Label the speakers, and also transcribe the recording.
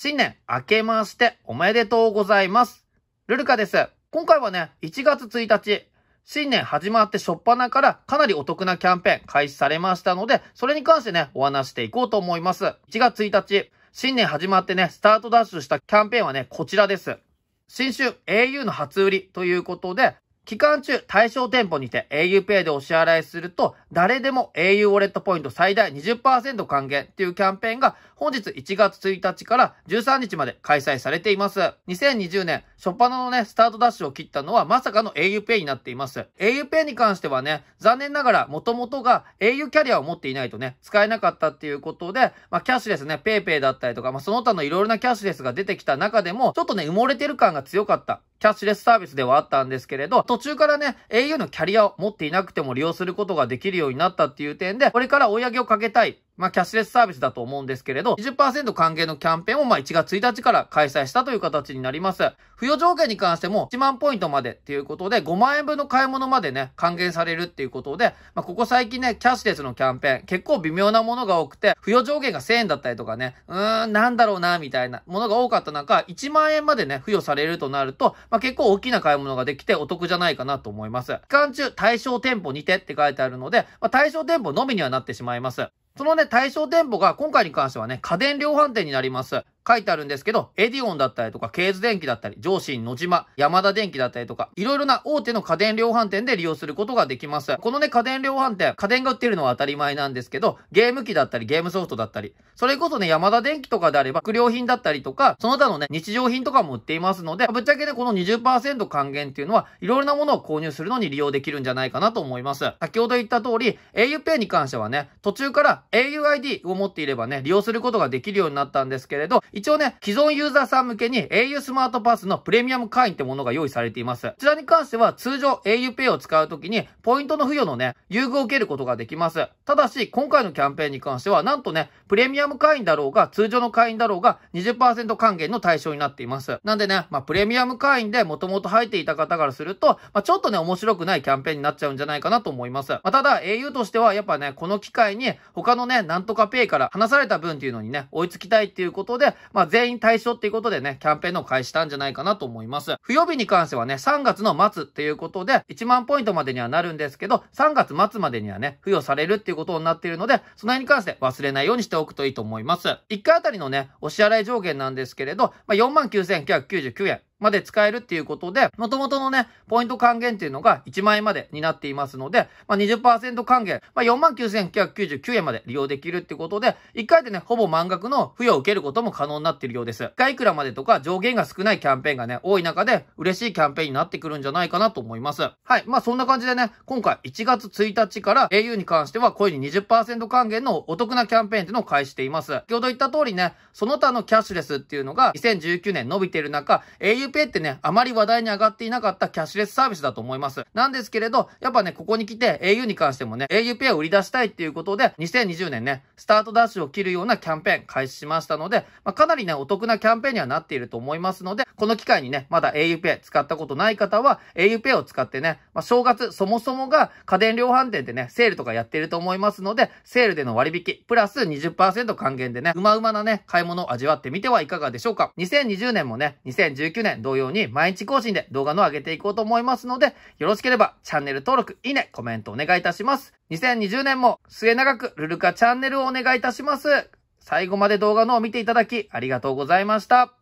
Speaker 1: 新年明けましておめでとうございます。ルルカです。今回はね、1月1日、新年始まって初っ端からかなりお得なキャンペーン開始されましたので、それに関してね、お話していこうと思います。1月1日、新年始まってね、スタートダッシュしたキャンペーンはね、こちらです。新春 au の初売りということで、期間中、対象店舗にて auPay でお支払いすると、誰でも au ウォレットポイント最大20%還元っていうキャンペーンが本日1月1日から13日まで開催されています。2020年、初っ端のね、スタートダッシュを切ったのはまさかの auPay になっています。auPay に関してはね、残念ながら元々が au キャリアを持っていないとね、使えなかったっていうことで、まあキャッシュレスね、PayPay だったりとか、まあその他のいろいろなキャッシュレスが出てきた中でも、ちょっとね、埋もれてる感が強かった。キャッシュレスサービスではあったんですけれど、途中からね、au のキャリアを持っていなくても利用することができるようになったっていう点で、これから追い上げをかけたいまあ、キャッシュレスサービスだと思うんですけれど、20%還元のキャンペーンをまあ1月1日から開催したという形になります。付与条件に関しても1万ポイントまでっていうことで、5万円分の買い物までね、還元されるっていうことで、まあ、ここ最近ね、キャッシュレスのキャンペーン、結構微妙なものが多くて、付与上限が1000円だったりとかね、うーん、なんだろうな、みたいなものが多かった中、1万円までね、付与されるとなると、まあ、結構大きな買い物ができてお得じゃないかなと思います。期間中、対象店舗にてって書いてあるので、まあ、対象店舗のみにはなってしまいます。そのね、対象店舗が今回に関してはね、家電量販店になります。書いてあるんですけど、エディオンだったりとか、ケーズ電機だったり、上信野島、山田電機だったりとか、いろいろな大手の家電量販店で利用することができます。このね、家電量販店、家電が売ってるのは当たり前なんですけど、ゲーム機だったり、ゲームソフトだったり、それこそね、山田電機とかであれば、副良品だったりとか、その他のね、日常品とかも売っていますので、ぶっちゃけね、この20%還元っていうのは、いろいろなものを購入するのに利用できるんじゃないかなと思います。先ほど言った通り、auPay に関してはね、途中から auID を持っていればね、利用することができるようになったんですけれど、一応ね、既存ユーザーさん向けに au スマートパスのプレミアム会員ってものが用意されています。こちらに関しては通常 auPay を使うときにポイントの付与のね、優遇を受けることができます。ただし、今回のキャンペーンに関してはなんとね、プレミアム会員だろうが通常の会員だろうが20%還元の対象になっています。なんでね、まあプレミアム会員で元々入っていた方からすると、まあちょっとね、面白くないキャンペーンになっちゃうんじゃないかなと思います。まあ、ただ au としてはやっぱね、この機会に他のね、なんとか pay から離された分っていうのにね、追いつきたいっていうことで、まあ、全員対象っていうことでね、キャンペーンの開始したんじゃないかなと思います。付与日に関してはね、3月の末っていうことで、1万ポイントまでにはなるんですけど、3月末までにはね、付与されるっていうことになっているので、その辺に関して忘れないようにしておくといいと思います。1回あたりのね、お支払い上限なんですけれど、まあ、49,999円。まで使えるっていうことで、元々のね、ポイント還元っていうのが1万円までになっていますので、まあ、20%還元、まあ、49,999円まで利用できるってことで、1回でね、ほぼ満額の付与を受けることも可能になっているようです。1回いくらまでとか上限が少ないキャンペーンがね、多い中で嬉しいキャンペーンになってくるんじゃないかなと思います。はい。まあ、そんな感じでね、今回1月1日から au に関しては、こういうに20%還元のお得なキャンペーンっていうのを開始しています。先ほど言った通りね、その他のキャッシュレスっていうのが2019年伸びている中、au p ペイってね、あまり話題に上がっていなかったキャッシュレスサービスだと思います。なんですけれど、やっぱね、ここに来て au に関してもね、auPay を売り出したいっていうことで、2020年ね、スタートダッシュを切るようなキャンペーン開始しましたので、まあ、かなりね、お得なキャンペーンにはなっていると思いますので、この機会にね、まだ auPay 使ったことない方は、auPay を使ってね、まあ、正月そもそもが家電量販店でね、セールとかやってると思いますので、セールでの割引、プラス20%還元でね、うまうまなね、買い物を味わってみてはいかがでしょうか。2020年もね、2019年、同様に毎日更新で動画の上げていこうと思いますので、よろしければチャンネル登録、いいね、コメントお願いいたします。2020年も末永くルルカチャンネルをお願いいたします。最後まで動画のを見ていただきありがとうございました。